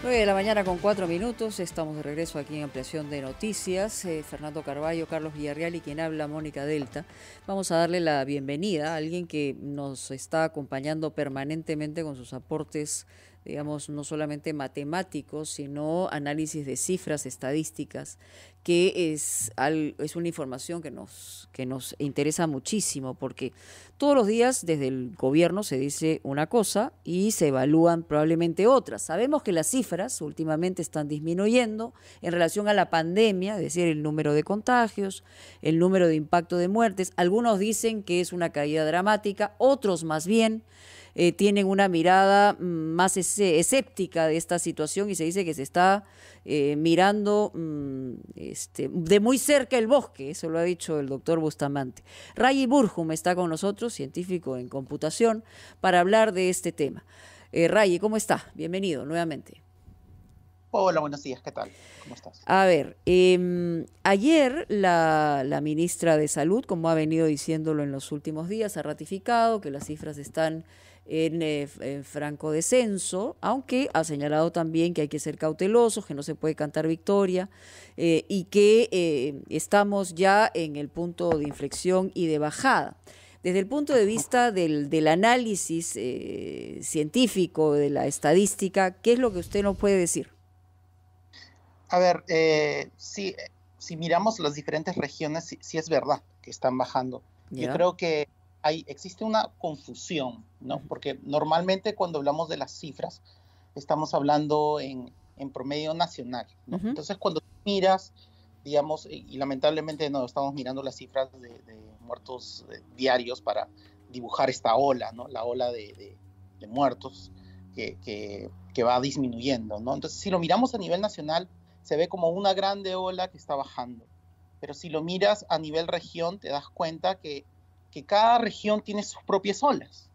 9 de la mañana con 4 minutos, estamos de regreso aquí en Ampliación de Noticias. Eh, Fernando Carballo, Carlos Villarreal y quien habla, Mónica Delta. Vamos a darle la bienvenida a alguien que nos está acompañando permanentemente con sus aportes digamos, no solamente matemáticos, sino análisis de cifras, estadísticas, que es, es una información que nos, que nos interesa muchísimo, porque todos los días desde el gobierno se dice una cosa y se evalúan probablemente otras. Sabemos que las cifras últimamente están disminuyendo en relación a la pandemia, es decir, el número de contagios, el número de impacto de muertes. Algunos dicen que es una caída dramática, otros más bien eh, tienen una mirada mm, más escéptica de esta situación y se dice que se está eh, mirando mm, este, de muy cerca el bosque, eso lo ha dicho el doctor Bustamante. Ray Burjum está con nosotros, científico en computación, para hablar de este tema. Eh, ¿cómo está? Bienvenido nuevamente. Hola, buenos días, ¿qué tal? ¿Cómo estás? A ver, em, ayer la, la, ministra de Salud, como ha venido diciéndolo en los últimos días, ha ratificado que las cifras están eh, en, franco descenso, aunque ha señalado también que hay que ser cautelosos, que no se puede cantar victoria eh, y que eh, estamos ya en el punto de inflexión y de bajada. Desde el punto de vista del, análisis científico, de la estadística, ¿qué es lo que usted nos puede decir? A ver, si, si miramos las diferentes regiones, sí, es verdad que están bajando. Yo creo que hay, existe una confusión, ¿no? Porque normalmente cuando hablamos de las cifras, estamos hablando en, en promedio nacional, ¿no? Entonces, cuando miras, digamos, y, lamentablemente no estamos mirando las cifras de, muertos eh, diarios para dibujar esta ola, ¿no? La ola de, muertos que, que, que, va disminuyendo, ¿no? Entonces, si lo miramos a nivel nacional, se ve como una grande ola que está bajando. Pero si lo miras a nivel región, te das cuenta que cada región tiene sus propias olas,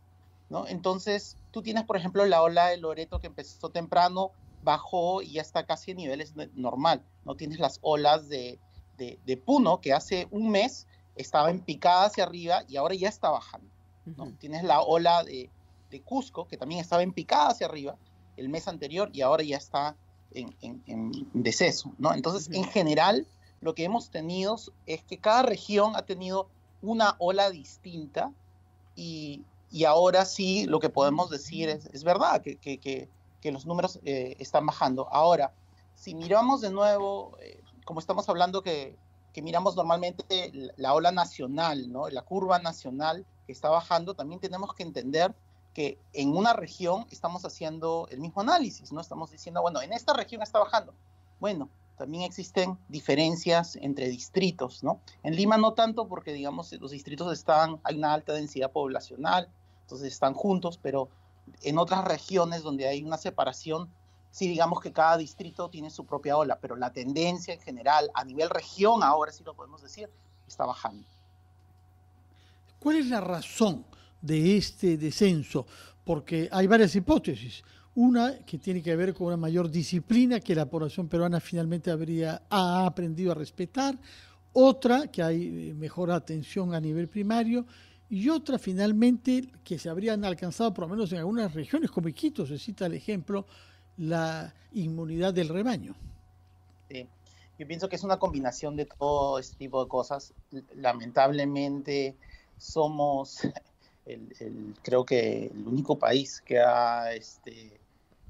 ¿no? Entonces, tú tienes, por ejemplo, la ola de Loreto que empezó temprano, bajó y ya está casi a niveles normal, ¿no? Tienes las olas de, de, Puno que hace un mes estaba en picada hacia arriba y ahora ya está bajando, ¿no? Tienes la ola de, de Cusco que también estaba en picada hacia arriba el mes anterior y ahora ya está en, en, en, deceso, ¿no? Entonces, en general, lo que hemos tenido es que cada región ha tenido una ola distinta y, ahora sí lo que podemos decir es, es verdad que, los números eh, están bajando. Ahora, si miramos de nuevo, eh, como estamos hablando que, miramos normalmente la, ola nacional, ¿no? la curva nacional que está bajando, también tenemos que entender que en una región estamos haciendo el mismo análisis, ¿no? Estamos diciendo, bueno, en esta región está bajando. Bueno, también existen diferencias entre distritos, ¿no? En Lima no tanto porque, digamos, los distritos están, hay una alta densidad poblacional, entonces están juntos, pero en otras regiones donde hay una separación, sí digamos que cada distrito tiene su propia ola, pero la tendencia en general a nivel región, ahora sí lo podemos decir, está bajando. ¿Cuál es la razón de este descenso? Porque hay varias hipótesis. Una que tiene que ver con una mayor disciplina que la población peruana finalmente habría, ha aprendido a respetar, otra que hay eh, mejor atención a nivel primario y otra finalmente que se habrían alcanzado por lo menos en algunas regiones, como Iquitos, se cita el ejemplo, la inmunidad del rebaño. yo pienso que es una combinación de todo este tipo de cosas. Lamentablemente somos, el, creo que el único país que ha... Este,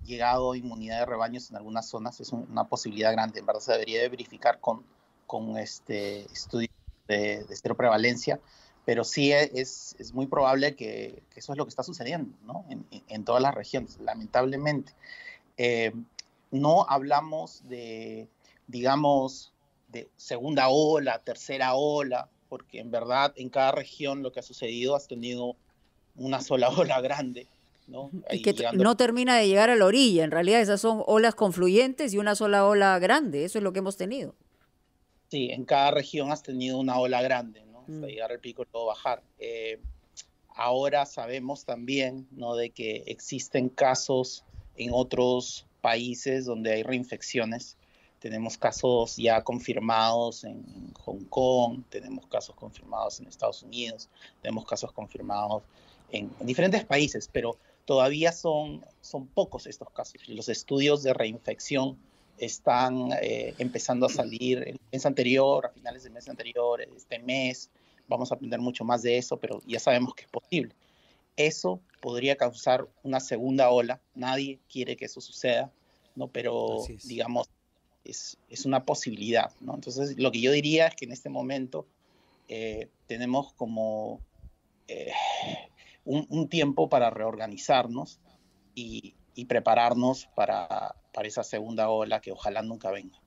llegado inmunidad de rebaños en algunas zonas es una posibilidad grande. En verdad se debería de verificar con, con este estudio de, de prevalencia pero sí e, es, es muy probable que, eso es lo que está sucediendo en, todas las regiones, lamentablemente. Eh, no hablamos de, digamos, de segunda ola, tercera ola, porque en verdad en cada región lo que ha sucedido ha tenido una sola ola grande ¿no? que no termina de llegar a la orilla, en realidad esas son olas confluyentes y una sola ola grande, eso es lo que hemos tenido. Sí, en cada región has tenido una ola grande, ¿no? Mm. llegar al pico y luego bajar. Eh, ahora sabemos también, ¿no? De que existen casos en otros países donde hay reinfecciones. Tenemos casos ya confirmados en Hong Kong, tenemos casos confirmados en Estados Unidos, tenemos casos confirmados en diferentes países, pero Todavía son, son pocos estos casos. Los estudios de reinfección están eh, empezando a salir el mes anterior, a finales del mes anterior, este mes. Vamos a aprender mucho más de eso, pero ya sabemos que es posible. Eso podría causar una segunda ola. Nadie quiere que eso suceda, ¿no? Pero, digamos, es, es, una posibilidad, ¿no? Entonces, lo que yo diría es que en este momento eh, tenemos como eh, un, tiempo para reorganizarnos y, prepararnos para, para, esa segunda ola que ojalá nunca venga.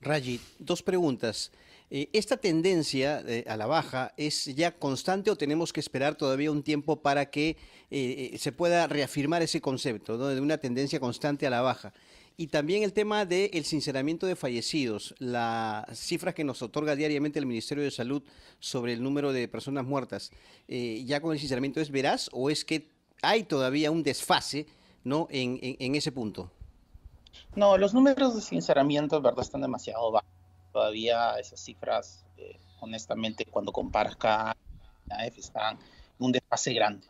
Raji, dos preguntas. Eh, ¿Esta tendencia eh, a la baja es ya constante o tenemos que esperar todavía un tiempo para que eh, se pueda reafirmar ese concepto de una tendencia constante a la baja? Y también el tema del sinceramiento de fallecidos. Las cifras que nos otorga diariamente el Ministerio de Salud sobre el número de personas muertas, eh, ya con el sinceramiento, ¿es veraz o es que hay todavía un desfase ¿no? en, ese punto? No, los números de sinceramiento, verdad, están demasiado bajos. Todavía esas cifras, eh, honestamente, cuando comparas cada AF, están en un desfase grande.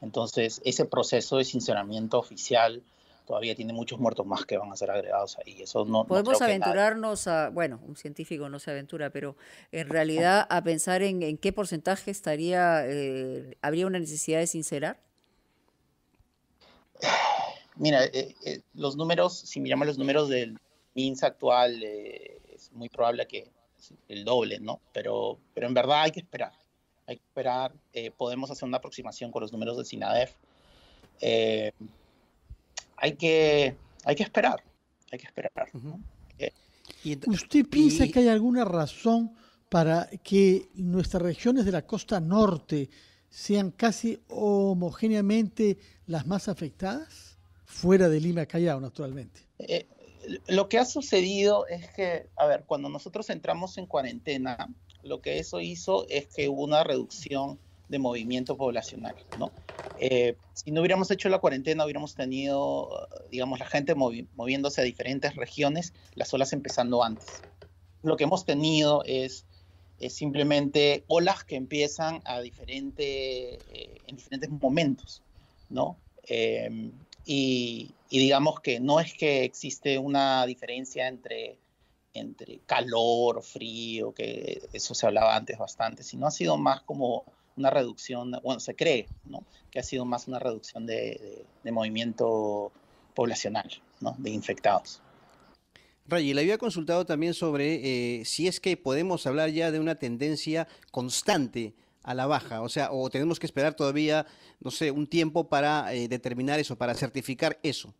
Entonces, ese proceso de sinceramiento oficial todavía tiene muchos muertos más que van a ser agregados ahí. Eso no, Podemos aventurarnos a, bueno, un científico no se aventura, pero en realidad a pensar en, qué porcentaje estaría, eh, habría una necesidad de sincerar. Mira, eh, eh, los números, si miramos los números del MINSA actual, es muy probable que el doble, ¿no? Pero, pero en verdad hay que esperar. Hay que esperar. podemos hacer una aproximación con los números del SINADEF hay que, hay que esperar, hay que esperar. Eh, ¿Usted piensa que hay alguna razón para que nuestras regiones de la costa norte sean casi homogéneamente las más afectadas? Fuera de Lima, Callao, naturalmente. Eh, lo que ha sucedido es que, a ver, cuando nosotros entramos en cuarentena, lo que eso hizo es que hubo una reducción de movimiento poblacional, ¿no? Eh, si no hubiéramos hecho la cuarentena, hubiéramos tenido, digamos, la gente moviéndose a diferentes regiones, las olas empezando antes. Lo que hemos tenido es, simplemente olas que empiezan a diferente, eh, en diferentes momentos, ¿no? Em, y, y, digamos que no es que existe una diferencia entre, entre calor, frío, que eso se hablaba antes bastante, sino ha sido más como una reducción, bueno, se cree ¿no? que ha sido más una reducción de, de, movimiento poblacional, ¿no? de infectados. Ray, le había consultado también sobre eh, si es que podemos hablar ya de una tendencia constante a la baja, o sea, o tenemos que esperar todavía, no sé, un tiempo para eh, determinar eso, para certificar eso.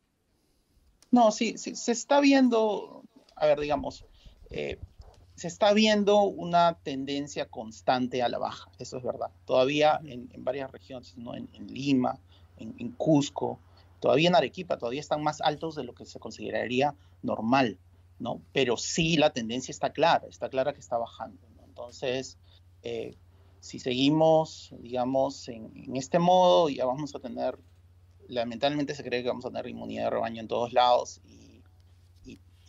No, sí, sí, se está viendo, a ver, digamos, eh, se está viendo una tendencia constante a la baja, eso es verdad. Todavía en, varias regiones, ¿no? en, Lima, en, Cusco, todavía en Arequipa, todavía están más altos de lo que se consideraría normal, ¿no? Pero sí la tendencia está clara, está clara que está bajando. Entonces, eh, si seguimos, digamos, en, este modo, ya vamos a tener, lamentablemente se cree que vamos a tener inmunidad de rebaño en todos lados y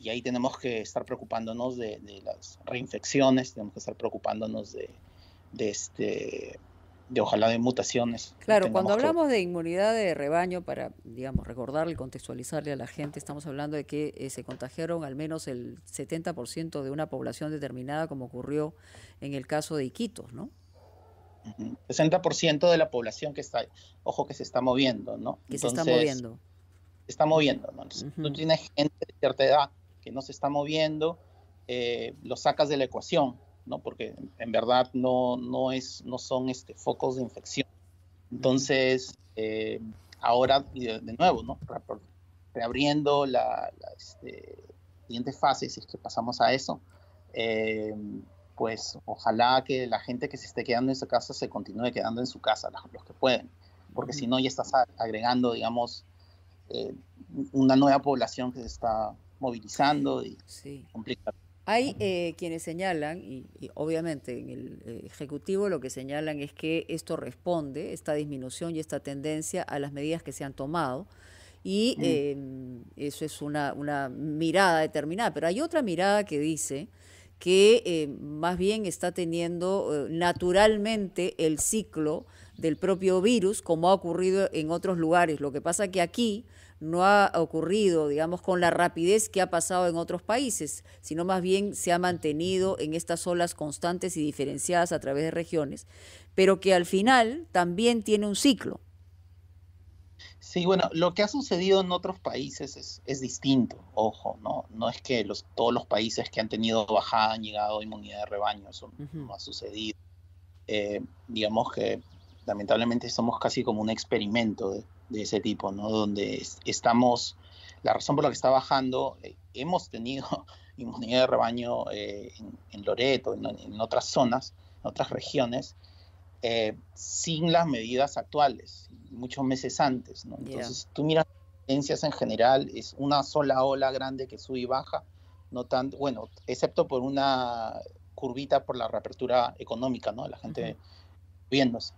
y ahí tenemos que estar preocupándonos de, las reinfecciones, tenemos que estar preocupándonos de, este de ojalá de mutaciones. Claro, cuando hablamos de inmunidad de rebaño, para, digamos, y contextualizarle a la gente, estamos hablando de que eh, se contagiaron al menos el 70% de una población determinada, como ocurrió en el caso de Iquitos, ¿no? 60% de la población que está, ojo, que se está moviendo, ¿no? Que se está moviendo. Se está moviendo, ¿no? Entonces, tiene gente de cierta edad que no se está moviendo, eh, lo sacas de la ecuación, ¿no? Porque en verdad no, no, es, no son este, focos de infección. Entonces, eh, ahora, de, nuevo, ¿no? Reabriendo la, este, siguiente fase, si es que pasamos a eso, eh, pues ojalá que la gente que se esté quedando en su casa se continúe quedando en su casa, los que pueden, porque si no ya estás agregando, digamos, una nueva población que se está movilizando y Hay eh, quienes señalan, y, obviamente en el eh, Ejecutivo lo que señalan es que esto responde, esta disminución y esta tendencia, a las medidas que se han tomado. Y mm. em, eso es una, mirada determinada. Pero hay otra mirada que dice que em, más bien está teniendo eh, naturalmente el ciclo del propio virus, como ha ocurrido en otros lugares. Lo que pasa que aquí no ha ocurrido, digamos, con la rapidez que ha pasado en otros países, sino más bien se ha mantenido en estas olas constantes y diferenciadas a través de regiones, pero que al final también tiene un ciclo. Sí, bueno, lo que ha sucedido en otros países es, distinto, ojo, ¿no? No es que todos los países que han tenido bajada han llegado a inmunidad de rebaño, eso no ha sucedido. Eh, digamos que lamentablemente somos casi como un experimento de, ese tipo, ¿no? Donde estamos, la razón por la que está bajando, eh, hemos tenido inmunidad de rebaño eh, en, Loreto, en, otras zonas, en otras regiones, eh, sin las medidas actuales, muchos meses antes, Entonces, tú miras las tendencias en general, es una sola ola grande que sube y baja, no tanto, bueno, excepto por una curvita por la reapertura económica, ¿no? La gente viéndose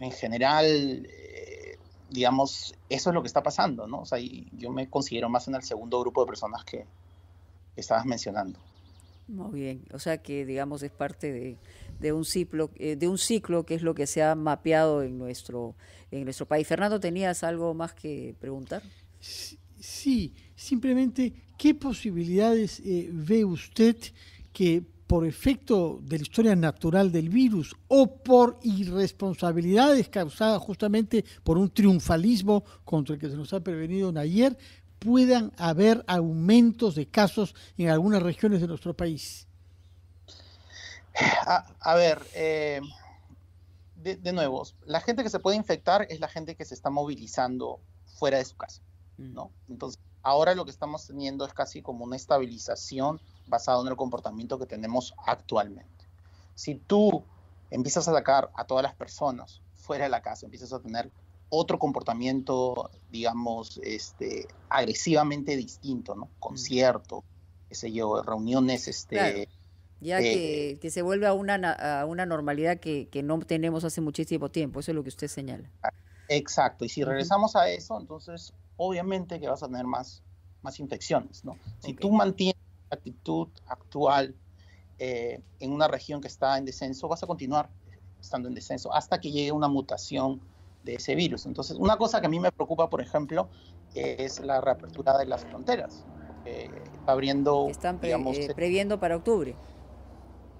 en general, eh, digamos, eso es lo que está pasando, ¿no? O sea, yo me considero más en el segundo grupo de personas que estabas mencionando. Muy bien, o sea que digamos es parte de, un ciclo, eh, de un ciclo que es lo que se ha mapeado en nuestro, en nuestro país. Fernando, ¿tenías algo más que preguntar? Sí, simplemente, ¿qué posibilidades eh, ve usted que por efecto de la historia natural del virus o por irresponsabilidades causadas justamente por un triunfalismo contra el que se nos ha prevenido en ayer, puedan haber aumentos de casos en algunas regiones de nuestro país? Ah, a, ver, eh, de, de, nuevo, la gente que se puede infectar es la gente que se está movilizando fuera de su casa, mm. ¿no? Entonces, Ahora lo que estamos teniendo es casi como una estabilización basada en el comportamiento que tenemos actualmente. Si tú empiezas a atacar a todas las personas fuera de la casa, empiezas a tener otro comportamiento, digamos, este, agresivamente distinto, ¿no? Concierto, qué sé yo, reuniones, este... Ya eh, que, se vuelve a una, una normalidad que, que, no tenemos hace muchísimo tiempo, eso es lo que usted señala. Exacto, y si regresamos a eso, entonces obviamente que vas a tener más, más infecciones. ¿no? Si tú mantienes la actitud actual eh, en una región que está en descenso, vas a continuar estando en descenso hasta que llegue una mutación de ese virus. Entonces, una cosa que a mí me preocupa, por ejemplo, es la reapertura de las fronteras. Eh, está abriendo... Están eh, previendo para octubre.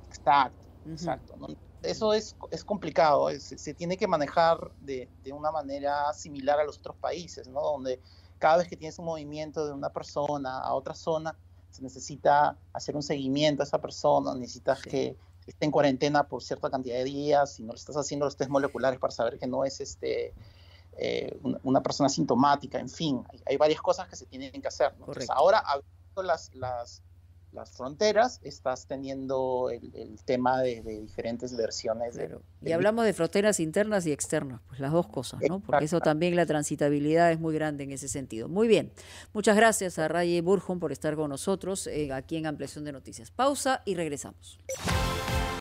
Exacto, exacto eso es, es complicado, se tiene que manejar de, una manera similar a los otros países, ¿no? Donde cada vez que tienes un movimiento de una persona a otra zona, se necesita hacer un seguimiento a esa persona, necesitas que esté en cuarentena por cierta cantidad de días, si no le estás haciendo los test moleculares para saber que no es este, eh, una, persona sintomática, en fin, hay, varias cosas que se tienen que hacer. Entonces, ahora, las las fronteras, estás teniendo el, tema de, diferentes versiones. de. y hablamos de fronteras internas y externas, pues las dos cosas, ¿no? Porque eso también la transitabilidad es muy grande en ese sentido. Muy bien, muchas gracias a Raye Burjum por estar con nosotros eh, aquí en Ampliación de Noticias. Pausa y regresamos.